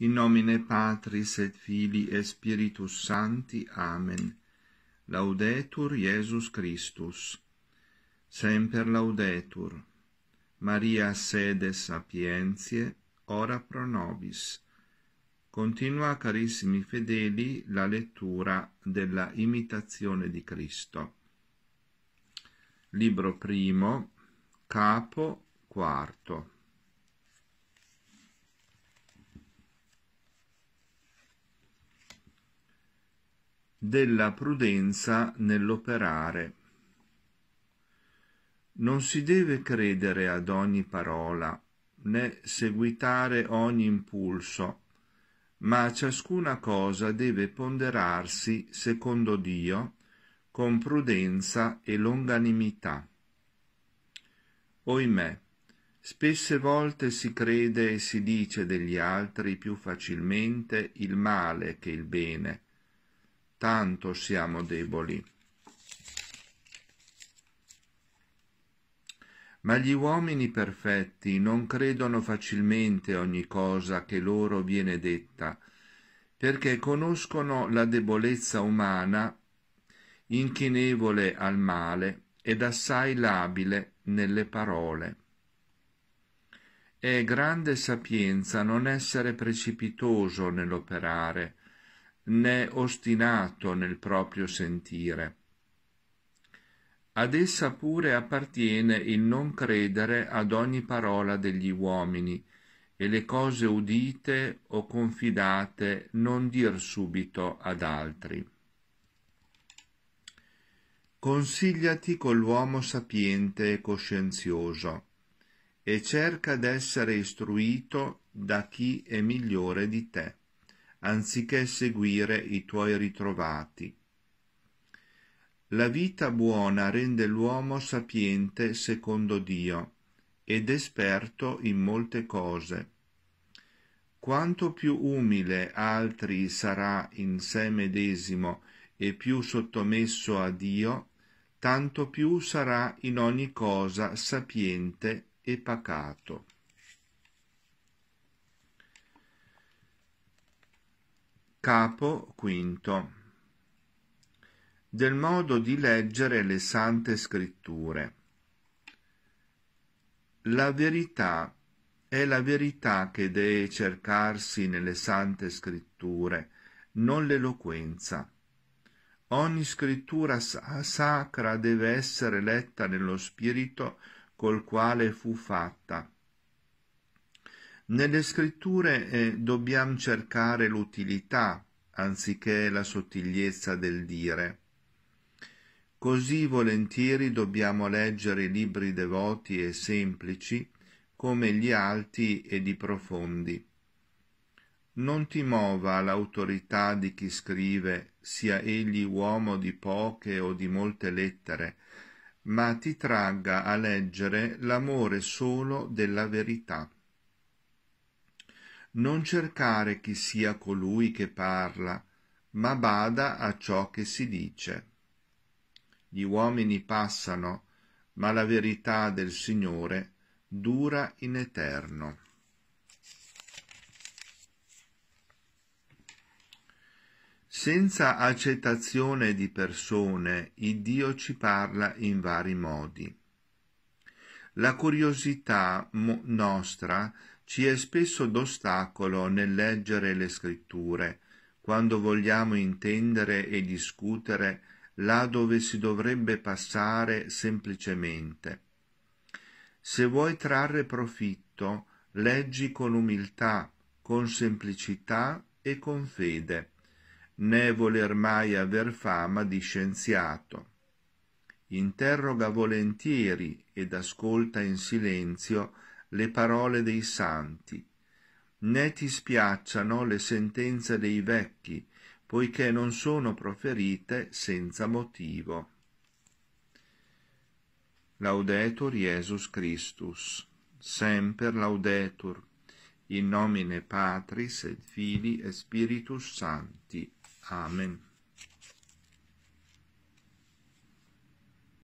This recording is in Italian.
In nomine Patris et Filii et Spiritus Sancti. Amen. Laudetur Iesus Christus. Semper laudetur. Maria sede sapientie, ora pro nobis. Continua, carissimi fedeli, la lettura della imitazione di Cristo. Libro primo, capo quarto. della prudenza nell'operare. Non si deve credere ad ogni parola, né seguitare ogni impulso, ma ciascuna cosa deve ponderarsi secondo Dio con prudenza e longanimità. Oimè, spesse volte si crede e si dice degli altri più facilmente il male che il bene, tanto siamo deboli. Ma gli uomini perfetti non credono facilmente ogni cosa che loro viene detta, perché conoscono la debolezza umana, inchinevole al male ed assai labile nelle parole. È grande sapienza non essere precipitoso nell'operare, né ostinato nel proprio sentire. Ad essa pure appartiene il non credere ad ogni parola degli uomini, e le cose udite o confidate non dir subito ad altri. Consigliati con l'uomo sapiente e coscienzioso, e cerca d'essere istruito da chi è migliore di te anziché seguire i tuoi ritrovati. La vita buona rende l'uomo sapiente secondo Dio ed esperto in molte cose. Quanto più umile altri sarà in sé medesimo e più sottomesso a Dio, tanto più sarà in ogni cosa sapiente e pacato. Capo V del modo di leggere le sante scritture. La verità è la verità che deve cercarsi nelle sante scritture, non l'eloquenza. Ogni scrittura sacra deve essere letta nello spirito col quale fu fatta nelle scritture eh, dobbiamo cercare l'utilità anziché la sottigliezza del dire. Così volentieri dobbiamo leggere i libri devoti e semplici come gli alti ed i profondi. Non ti muova l'autorità di chi scrive, sia egli uomo di poche o di molte lettere, ma ti tragga a leggere l'amore solo della verità non cercare chi sia colui che parla, ma bada a ciò che si dice. Gli uomini passano, ma la verità del Signore dura in eterno. Senza accettazione di persone, il Dio ci parla in vari modi. La curiosità nostra ci è spesso d'ostacolo nel leggere le scritture, quando vogliamo intendere e discutere là dove si dovrebbe passare semplicemente. Se vuoi trarre profitto, leggi con umiltà, con semplicità e con fede, né voler mai aver fama di scienziato interroga volentieri ed ascolta in silenzio le parole dei santi, né ti spiacciano le sentenze dei vecchi, poiché non sono proferite senza motivo. Laudetur Jesus Christus. Semper laudetur. In nomine Patris et Fili e Spiritus Sancti. Amen.